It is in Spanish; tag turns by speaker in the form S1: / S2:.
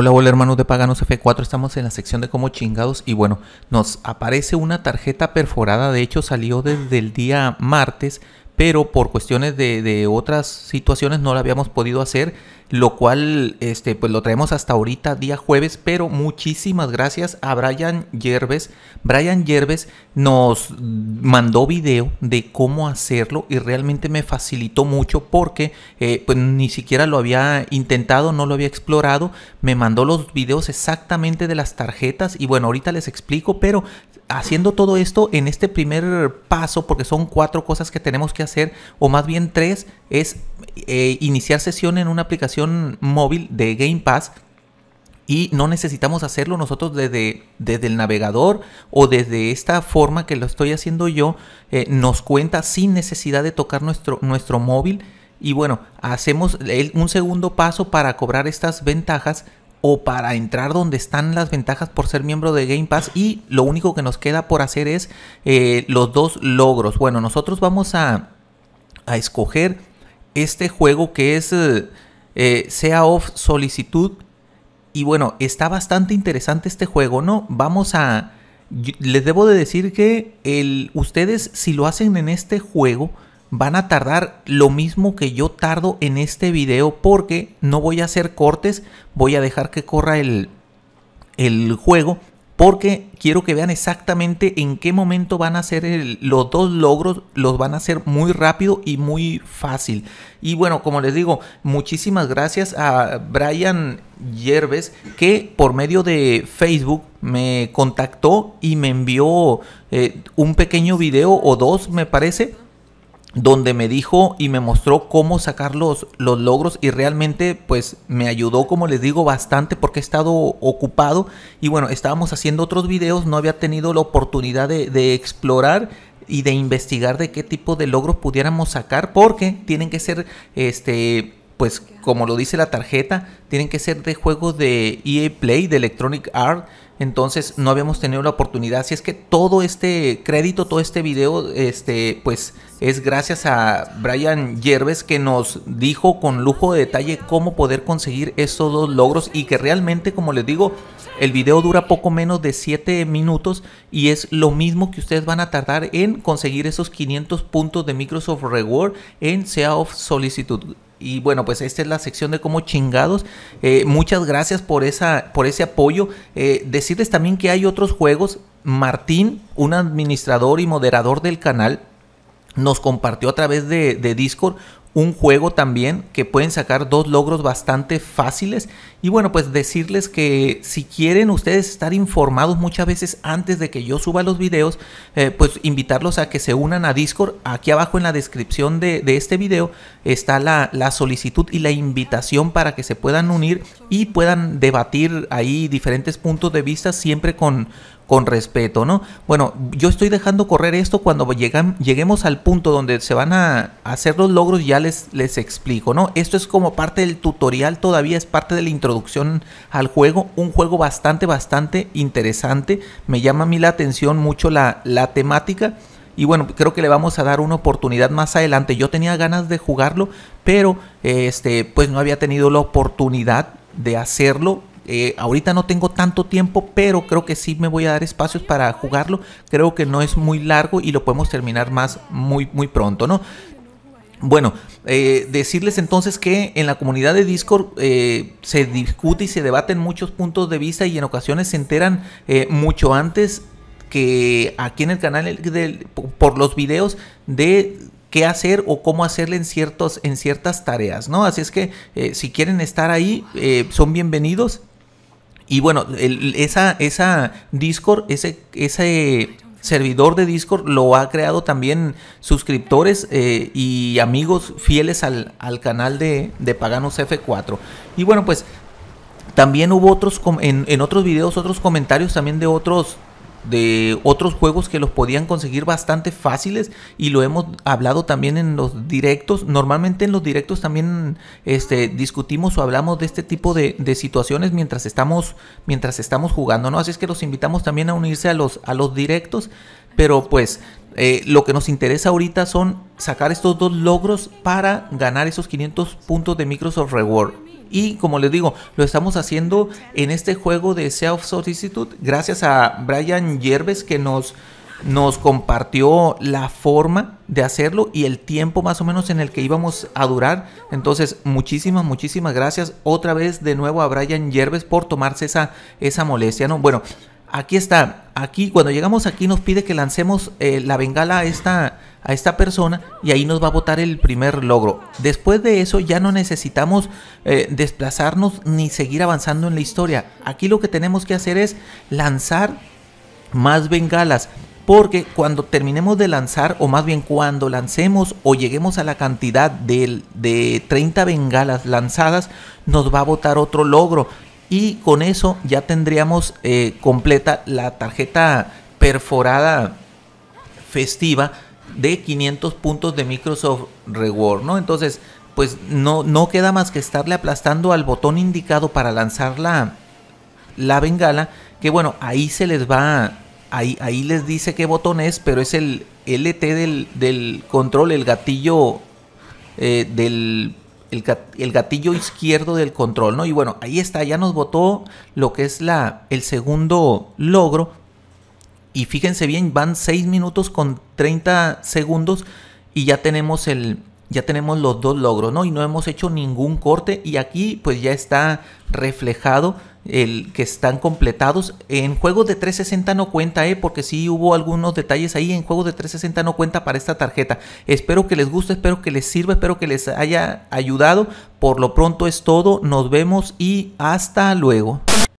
S1: Hola, hola hermanos de Paganos F4, estamos en la sección de como chingados y bueno, nos aparece una tarjeta perforada, de hecho salió desde el día martes, pero por cuestiones de, otras situaciones no lo habíamos podido hacer, lo cual este, pues lo traemos hasta ahorita, día jueves, pero muchísimas gracias a Brian Yerves. Brian Yerves nos mandó video de cómo hacerlo y realmente me facilitó mucho porque eh, pues ni siquiera lo había intentado, no lo había explorado, me mandó los videos exactamente de las tarjetas y bueno, ahorita les explico, pero haciendo todo esto en este primer paso, porque son cuatro cosas que tenemos que hacer, o más bien tres, es eh, iniciar sesión en una aplicación móvil de Game Pass. Y no necesitamos hacerlo nosotros desde, desde el navegador o desde esta forma que lo estoy haciendo yo. Eh, nos cuenta sin necesidad de tocar nuestro, nuestro móvil. Y bueno, hacemos un segundo paso para cobrar estas ventajas o para entrar donde están las ventajas por ser miembro de Game Pass y lo único que nos queda por hacer es eh, los dos logros. Bueno, nosotros vamos a, escoger este juego que es eh, eh, Sea of Solicitud y bueno, está bastante interesante este juego, ¿no? Vamos a... les debo de decir que el, ustedes si lo hacen en este juego, van a tardar lo mismo que yo tardo en este video porque no voy a hacer cortes, voy a dejar que corra el, el juego porque quiero que vean exactamente en qué momento van a hacer los dos logros, los van a hacer muy rápido y muy fácil. Y bueno, como les digo, muchísimas gracias a Brian Yerves que por medio de Facebook me contactó y me envió eh, un pequeño video o dos, me parece, donde me dijo y me mostró cómo sacar los, logros y realmente pues me ayudó, como les digo, bastante porque he estado ocupado y bueno, estábamos haciendo otros videos, no había tenido la oportunidad de, de explorar y de investigar de qué tipo de logros pudiéramos sacar porque tienen que ser este pues como lo dice la tarjeta, tienen que ser de juegos de EA Play, de Electronic Art. Entonces no habíamos tenido la oportunidad. Si es que todo este crédito, todo este video, este, pues es gracias a Brian Yerves que nos dijo con lujo de detalle cómo poder conseguir estos dos logros y que realmente, como les digo, el video dura poco menos de 7 minutos y es lo mismo que ustedes van a tardar en conseguir esos 500 puntos de Microsoft Reward en Sea of Solicitud. Y bueno, pues esta es la sección de cómo chingados. Eh, muchas gracias por, esa, por ese apoyo. Eh, decirles también que hay otros juegos. Martín, un administrador y moderador del canal, nos compartió a través de Discord un juego también que pueden sacar dos logros bastante fáciles. Y bueno, pues decirles que si quieren ustedes estar informados muchas veces antes de que yo suba los videos, eh, pues invitarlos a que se unan a Discord. Aquí abajo en la descripción de, este video está la, la, solicitud y la invitación para que se puedan unir y puedan debatir ahí diferentes puntos de vista siempre con con respeto, ¿no? Bueno, yo estoy dejando correr esto cuando llegan, lleguemos al punto donde se van a hacer los logros, ya les les, explico, ¿no? Esto es como parte del tutorial, todavía es parte de la introducción al juego, un juego bastante, bastante interesante, me llama a mí la atención mucho la, la temática y bueno, creo que le vamos a dar una oportunidad más adelante. Yo tenía ganas de jugarlo, pero este, pues no había tenido la oportunidad de hacerlo. Eh, ahorita no tengo tanto tiempo, pero creo que sí me voy a dar espacios para jugarlo. Creo que no es muy largo y lo podemos terminar más muy, muy pronto, ¿no? Bueno, eh, decirles entonces que en la comunidad de Discord eh, se discute y se debaten muchos puntos de vista y en ocasiones se enteran eh, mucho antes que aquí en el canal por los videos de qué hacer o cómo hacerle en, en ciertas tareas, ¿no? Así es que si quieren estar ahí, son bienvenidos. Y bueno, esa, esa Discord, ese, ese servidor de Discord lo ha creado también suscriptores eh, y amigos fieles al, canal de, Paganos F4. Y bueno, pues también hubo otros en, en otros videos, otros comentarios también de otros de otros juegos que los podían conseguir bastante fáciles y lo hemos hablado también en los directos. Normalmente en los directos también este, discutimos o hablamos de este tipo de, situaciones mientras estamos, mientras estamos jugando, ¿no? Así es que los invitamos también a unirse a los, a los directos, pero pues eh, lo que nos interesa ahorita son sacar estos dos logros para ganar esos 500 puntos de Microsoft Reward. Y como les digo, lo estamos haciendo en este juego de Self Solicitude gracias a Brian Yerves que nos, nos compartió la forma de hacerlo y el tiempo más o menos en el que íbamos a durar. Entonces, muchísimas, muchísimas gracias otra vez de nuevo a Brian Yerves por tomarse esa, esa molestia. ¿no? Bueno, Aquí está. Aquí, cuando llegamos aquí, nos pide que lancemos eh, la bengala a esta, a esta persona y ahí nos va a botar el primer logro. Después de eso ya no necesitamos eh, desplazarnos ni seguir avanzando en la historia. Aquí lo que tenemos que hacer es lanzar más bengalas porque cuando terminemos de lanzar, o más bien cuando lancemos o lleguemos a la cantidad de, de, 30 bengalas lanzadas, nos va a botar otro logro y con eso ya tendríamos eh, completa la tarjeta perforada festiva de 500 puntos de Microsoft Reward, ¿no? Entonces, pues no, no queda más que estarle aplastando al botón indicado para lanzar la, bengala, que bueno, ahí se les va, ahí, ahí les dice qué botón es, pero es el LT del, control, el gatillo eh, del el, gatillo izquierdo del control, ¿no? Y bueno, ahí está, ya nos botó lo que es la, el segundo logro. Y fíjense bien, van 6 minutos con 30 segundos y ya tenemos el, ya tenemos los dos logros, ¿no? Y no hemos hecho ningún corte y aquí pues ya está reflejado el que están completados. En juegos de 360 no cuenta, eh, porque si hubo algunos detalles ahí. En juegos de 360 no cuenta para esta tarjeta. Espero que les guste, espero que les sirva, espero que les haya ayudado. Por lo pronto es todo. Nos vemos y hasta luego.